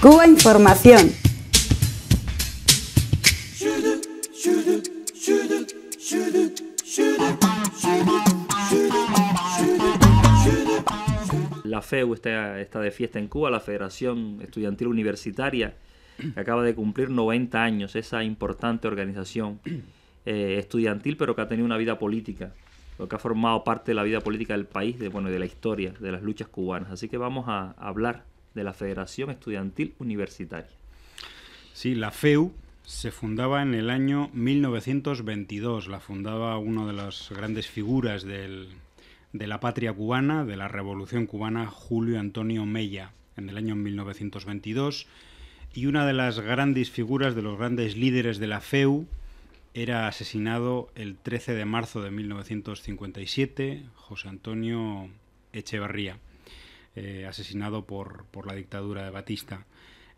Cuba Información. La FEU está, está de fiesta en Cuba, la Federación Estudiantil Universitaria, que acaba de cumplir 90 años, esa importante organización eh, estudiantil, pero que ha tenido una vida política lo que ha formado parte de la vida política del país, de, bueno, de la historia, de las luchas cubanas. Así que vamos a hablar de la Federación Estudiantil Universitaria. Sí, la FEU se fundaba en el año 1922, la fundaba una de las grandes figuras de la patria cubana, de la revolución cubana, Julio Antonio Mella, en el año 1922, y una de las grandes figuras, de los grandes líderes de la FEU, era asesinado el 13 de marzo de 1957, José Antonio Echevarría. Eh, asesinado por, la dictadura de Batista.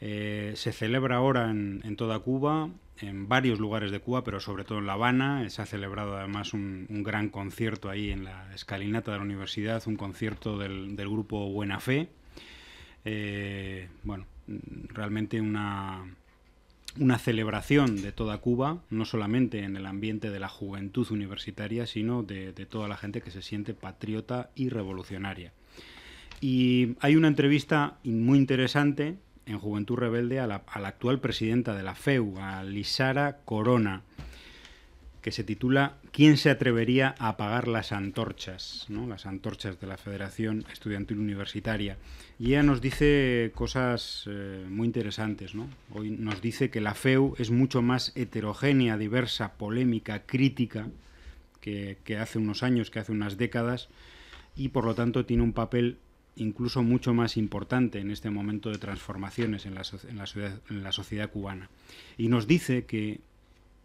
Eh, se celebra ahora en, toda Cuba, en varios lugares de Cuba, pero sobre todo en La Habana. Eh, se ha celebrado además un, gran concierto ahí en la escalinata de la universidad, un concierto del, grupo Buena Fe. bueno, realmente una, una celebración de toda Cuba, no solamente en el ambiente de la juventud universitaria, sino de toda la gente que se siente patriota y revolucionaria. Y hay una entrevista muy interesante en Juventud Rebelde a la, actual presidenta de la FEU, a Lisara Corona, que se titula ¿Quién se atrevería a apagar las antorchas? ¿no? Las antorchas de la Federación Estudiantil Universitaria. Y ella nos dice cosas eh, muy interesantes. ¿no? Hoy nos dice que la FEU es mucho más heterogénea, diversa, polémica, crítica que, que hace unos años, que hace unas décadas, y por lo tanto tiene un papel incluso mucho más importante en este momento de transformaciones en la, sociedad cubana. Y nos dice que,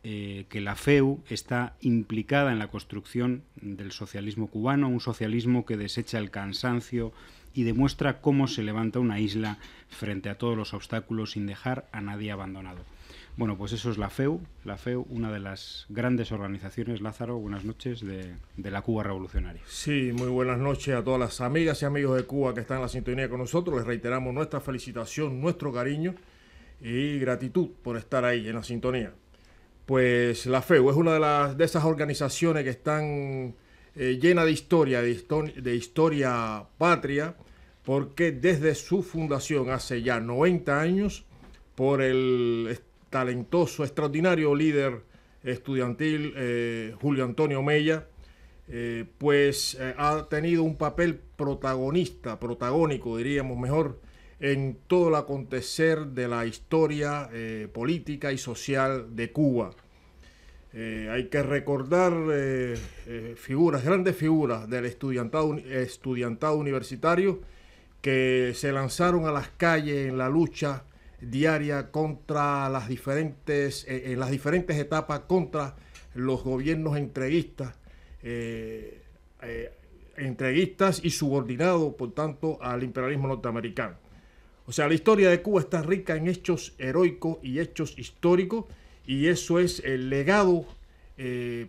eh, que la FEU está implicada en la construcción del socialismo cubano, un socialismo que desecha el cansancio y demuestra cómo se levanta una isla frente a todos los obstáculos sin dejar a nadie abandonado. Bueno, pues eso es la FEU, la FEU, una de las grandes organizaciones. Lázaro, buenas noches, de, la Cuba Revolucionaria. Sí, muy buenas noches a todas las amigas y amigos de Cuba que están en la sintonía con nosotros. Les reiteramos nuestra felicitación, nuestro cariño y gratitud por estar ahí en la sintonía. Pues la FEU es una de, las, de esas organizaciones que están eh, llena de historia, de, de historia patria, porque desde su fundación hace ya 90 años, por el talentoso, extraordinario líder estudiantil, eh, Julio Antonio Mella, eh, pues eh, ha tenido un papel protagonista, protagónico, diríamos mejor, en todo el acontecer de la historia política y social de Cuba. hay que recordar figuras, grandes figuras del estudiantado universitario que se lanzaron a las calles en la lucha diaria contra las diferentes, eh, en las diferentes etapas, contra los gobiernos entreguistas, eh, eh, entreguistas y subordinados, por tanto, al imperialismo norteamericano. O sea, la historia de Cuba está rica en hechos heroicos y hechos históricos, y eso es el legado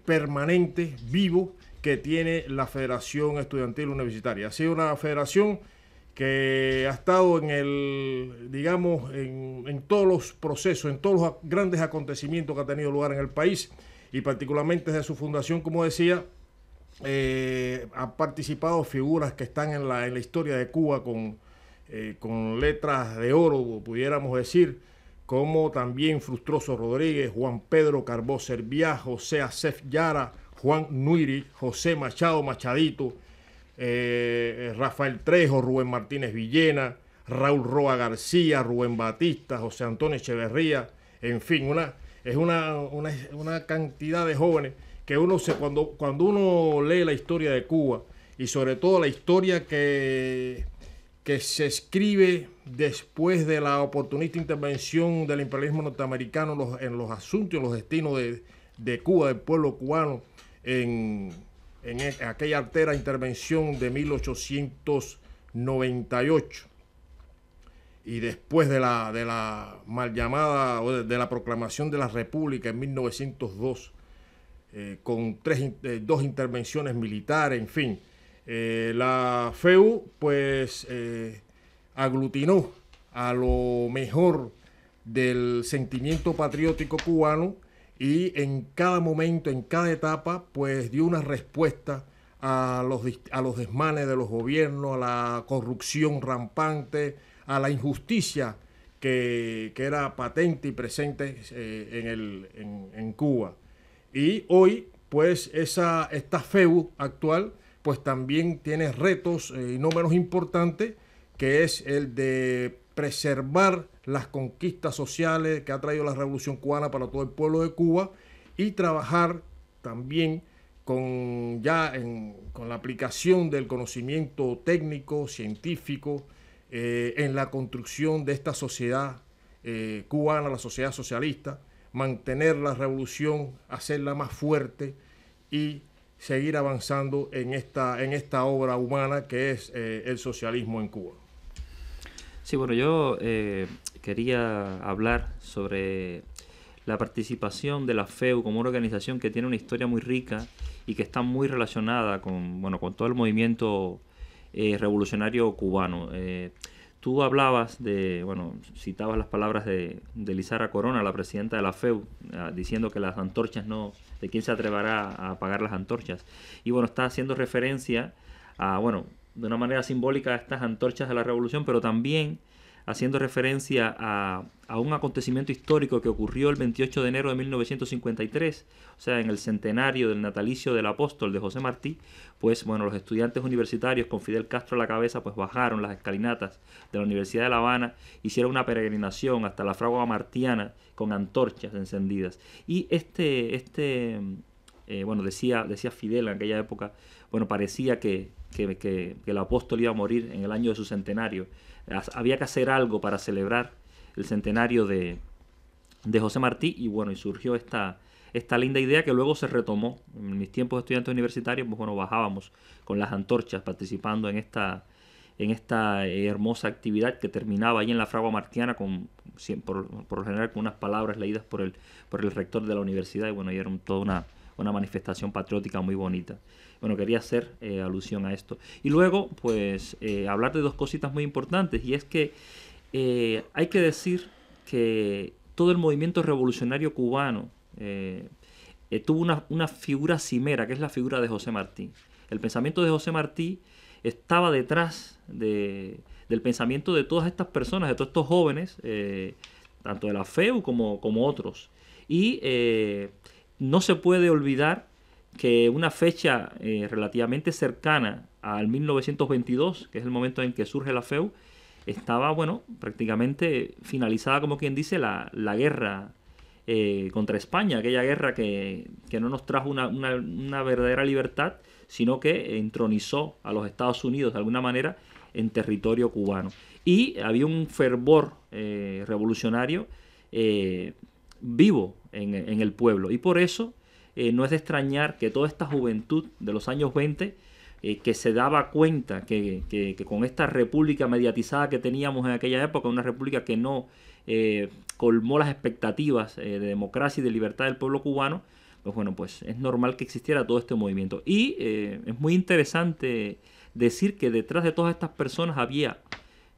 permanente, vivo, que tiene la Federación Estudiantil Universitaria. Ha sido una federación que ha estado en el, digamos, en, en, todos los procesos, en todos los grandes acontecimientos que ha tenido lugar en el país y particularmente desde su fundación, como decía, eh, ha participado figuras que están en la, en la historia de Cuba con, eh, con letras de oro, pudiéramos decir, como también Frustroso Rodríguez, Juan Pedro Carbó Serviá, José Acef Yara, Juan Nuiri, José Machado Machadito, eh, eh, Rafael Trejo, Rubén Martínez Villena, Raúl Roa García, Rubén Batista, José Antonio Echeverría, en fin, una, es una, cantidad de jóvenes que uno se, cuando, cuando uno lee la historia de Cuba y sobre todo la historia que, que se escribe después de la oportunista intervención del imperialismo norteamericano en los, asuntos y los destinos de, de Cuba, del pueblo cubano, en, en e, aquella altera intervención de 1898 y después de la, de la mal llamada o de, la proclamación de la República en 1902, eh, con tres, eh, dos intervenciones militares, en fin, eh, la FEU pues aglutinó a lo mejor del sentimiento patriótico cubano y en cada momento, en cada etapa, pues dio una respuesta a los, a los desmanes de los gobiernos, a la corrupción rampante, a la injusticia que, era patente y presente eh, en, el, en, Cuba. Y hoy, pues, esa, esta FEU actual, pues también tiene retos, eh, y no menos importantes, que es el de preservar las conquistas sociales que ha traído la Revolución Cubana para todo el pueblo de Cuba y trabajar también con ya con la aplicación del conocimiento técnico, científico, eh, en la construcción de esta sociedad eh, cubana, la sociedad socialista, mantener la revolución, hacerla más fuerte y seguir avanzando en esta, en esta obra humana que es eh, el socialismo en Cuba. Sí, bueno, yo eh, quería hablar sobre la participación de la FEU como una organización que tiene una historia muy rica y que está muy relacionada con, bueno, con todo el movimiento eh, revolucionario cubano. Eh, tú hablabas de, bueno, citabas las palabras de, de, Lizara Corona, la presidenta de la FEU, ah, diciendo que las antorchas no, de quién se atreverá a apagar las antorchas. Y bueno, está haciendo referencia a, bueno, de una manera simbólica a estas antorchas de la revolución, pero también haciendo referencia a, un acontecimiento histórico que ocurrió el 28 de enero de 1953, o sea, en el centenario del natalicio del apóstol de José Martí, pues bueno, los estudiantes universitarios con Fidel Castro a la cabeza, pues bajaron las escalinatas de la Universidad de La Habana, hicieron una peregrinación hasta la fragua martiana con antorchas encendidas. Y este, este eh, bueno, decía, decía Fidel en aquella época, bueno, parecía que, que, el apóstol iba a morir en el año de su centenario. Había que hacer algo para celebrar el centenario de, José Martí y bueno, y surgió esta, esta linda idea que luego se retomó. En mis tiempos de estudiantes universitarios, pues bueno, bajábamos con las antorchas participando en esta, en esta hermosa actividad que terminaba ahí en la fragua martiana, con, por, lo general con unas palabras leídas por el, por el rector de la universidad. Y bueno, y era toda una, una manifestación patriótica muy bonita. Bueno, quería hacer eh, alusión a esto. Y luego, pues, eh, hablar de dos cositas muy importantes, y es que eh, hay que decir que todo el movimiento revolucionario cubano tuvo una, una figura cimera, que es la figura de José Martí. El pensamiento de José Martí estaba detrás de, del pensamiento de todas estas personas, de todos estos jóvenes, tanto de la FEU como, como otros. Y no se puede olvidar que una fecha eh, relativamente cercana al 1922, que es el momento en que surge la FEU, estaba, bueno, prácticamente finalizada, como quien dice, la, guerra eh, contra España, aquella guerra que, que no nos trajo una, verdadera libertad, sino que entronizó a los Estados Unidos de alguna manera en territorio cubano. Y había un fervor eh, revolucionario vivo en, el pueblo. Y por eso eh, no es de extrañar que toda esta juventud de los años 20 eh, que se daba cuenta que, con esta república mediatizada que teníamos en aquella época, una república que no eh, colmó las expectativas de democracia y de libertad del pueblo cubano, pues bueno, pues es normal que existiera todo este movimiento. Y es muy interesante decir que detrás de todas estas personas había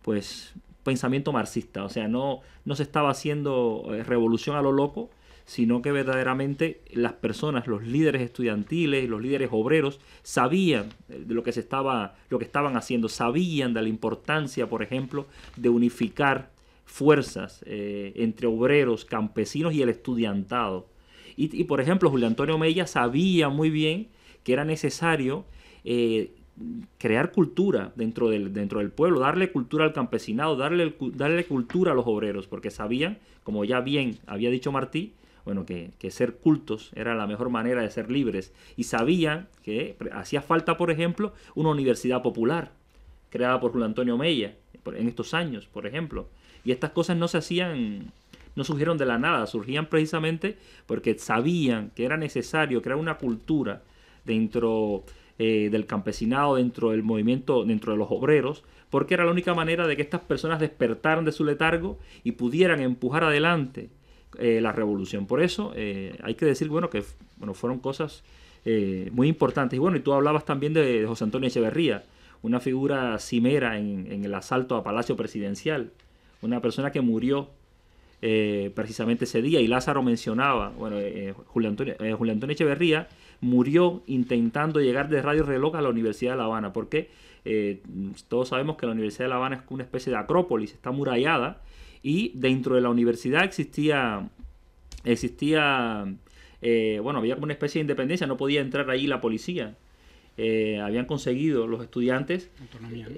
pues pensamiento marxista, o sea, no, no se estaba haciendo eh, revolución a lo loco, sino que verdaderamente las personas, los líderes estudiantiles, los líderes obreros, sabían eh, de lo que se estaba, lo que estaban haciendo, sabían de la importancia, por ejemplo, de unificar fuerzas eh, entre obreros, campesinos y el estudiantado. Y, por ejemplo, Julio Antonio Mella sabía muy bien que era necesario crear cultura dentro del, dentro del pueblo, darle cultura al campesinado, darle, darle cultura a los obreros, porque sabían, como ya bien había dicho Martí, bueno, que, ser cultos era la mejor manera de ser libres. Y sabían que hacía falta, por ejemplo, una universidad popular, creada por Julio Antonio Mella, en estos años, por ejemplo. Y estas cosas no se hacían, no surgieron de la nada, surgían precisamente porque sabían que era necesario crear una cultura dentro eh, del campesinado, dentro del movimiento, dentro de los obreros, porque era la única manera de que estas personas despertaran de su letargo y pudieran empujar adelante eh, la revolución. Por eso eh, hay que decir, bueno, que bueno, fueron cosas muy importantes. Y bueno, y tú hablabas también de, José Antonio Echeverría, una figura cimera en, en el asalto a Palacio Presidencial, una persona que murió eh, precisamente ese día. Y Lázaro mencionaba, bueno, eh, eh, Julio, Antonio, Echeverría murió intentando llegar de Radio Reloj a la Universidad de La Habana, porque todos sabemos que la Universidad de La Habana es una especie de acrópolis, está murallada, y dentro de la universidad existía, existía bueno, había como una especie de independencia, no podía entrar ahí la policía. Eh, habían conseguido los estudiantes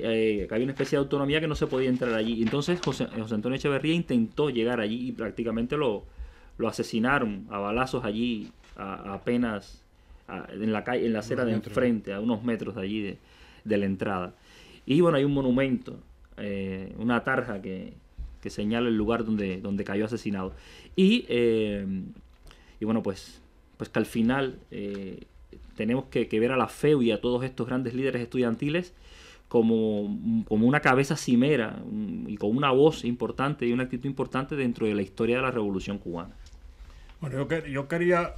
eh, que había una especie de autonomía que no se podía entrar allí. Entonces José, Antonio Echeverría intentó llegar allí y prácticamente lo, lo asesinaron a balazos allí, apenas en, la calle, en la acera de enfrente, a unos metros de allí de, la entrada. Y bueno, hay un monumento, eh, una tarja que, señala el lugar donde, donde cayó asesinado. Y, y bueno, pues, pues que al final tenemos que, ver a la FEU y a todos estos grandes líderes estudiantiles como, una cabeza cimera mm, y con una voz importante y una actitud importante dentro de la historia de la Revolución cubana. Bueno, yo, quería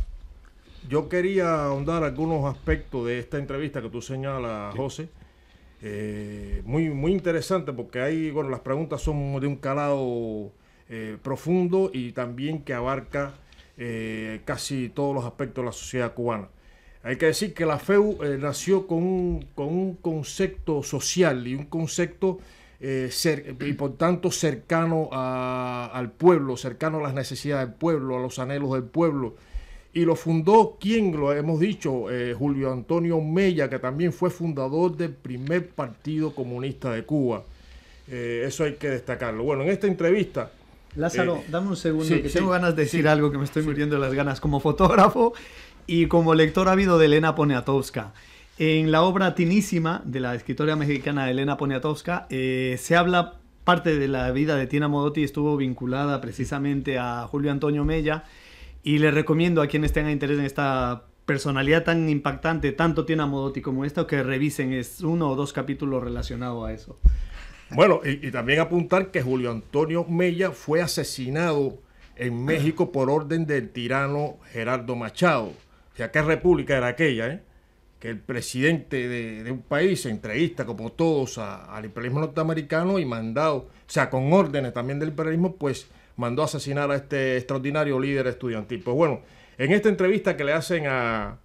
yo quería ahondar algunos aspectos de esta entrevista que tú señalas, José. Eh, muy, muy interesante porque ahí, bueno, las preguntas son de un calado eh, profundo y también que abarca eh, casi todos los aspectos de la sociedad cubana. Hay que decir que la FEU eh, nació con un, con un, concepto social y un concepto eh, y por tanto cercano al pueblo, cercano a las necesidades del pueblo, a los anhelos del pueblo. Y lo fundó, quien lo hemos dicho? Eh, Julio Antonio Mella, que también fue fundador del primer Partido Comunista de Cuba. eso hay que destacarlo. Bueno, en esta entrevista Lázaro, eh, dame un segundo, que tengo ganas de decir algo que me estoy muriendo las ganas como fotógrafo y como lector ávido de Elena Poniatowska. En la obra Tinísima de la escritora mexicana Elena Poniatowska eh, se habla parte de la vida de Tina Modotti estuvo vinculada precisamente a Julio Antonio Mella y le recomiendo a quienes tengan interés en esta personalidad tan impactante, tanto Tina Modotti como esta, que revisen es uno o dos capítulos relacionados a eso. Bueno, y, también apuntar que Julio Antonio Mella fue asesinado en México por orden del tirano Gerardo Machado. O sea, qué república era aquella, ¿eh? que el presidente de, un país entrevista, como todos, al imperialismo norteamericano y mandado, o sea, con órdenes también del imperialismo, pues mandó a asesinar a este extraordinario líder estudiantil. Pues bueno, en esta entrevista que le hacen a,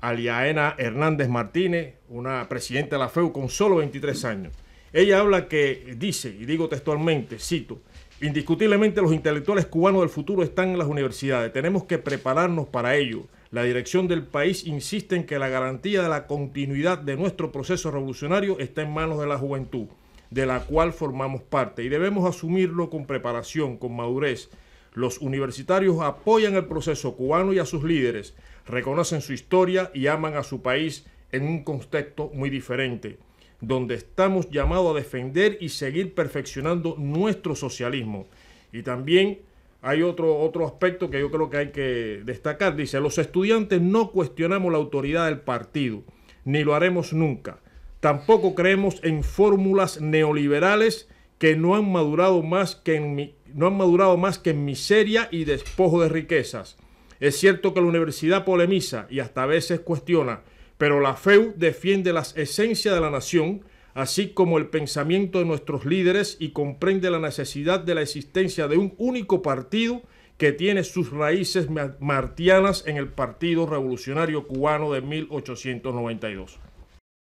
Aliaena Hernández Martínez, una presidenta de la FEU con solo 23 años, ella habla que dice, y digo textualmente, cito, indiscutiblemente los intelectuales cubanos del futuro están en las universidades, tenemos que prepararnos para ello. La dirección del país insiste en que la garantía de la continuidad de nuestro proceso revolucionario está en manos de la juventud, de la cual formamos parte, y debemos asumirlo con preparación, con madurez. Los universitarios apoyan el proceso cubano y a sus líderes, reconocen su historia y aman a su país en un contexto muy diferente donde estamos llamados a defender y seguir perfeccionando nuestro socialismo. Y también hay otro, otro aspecto que yo creo que hay que destacar. Dice, los estudiantes no cuestionamos la autoridad del partido, ni lo haremos nunca. Tampoco creemos en fórmulas neoliberales que no han madurado más que en, no han madurado más que en miseria y despojo de riquezas. Es cierto que la universidad polemiza y hasta a veces cuestiona, pero la FEU defiende las esencias de la nación, así como el pensamiento de nuestros líderes y comprende la necesidad de la existencia de un único partido que tiene sus raíces martianas en el Partido Revolucionario Cubano de 1892.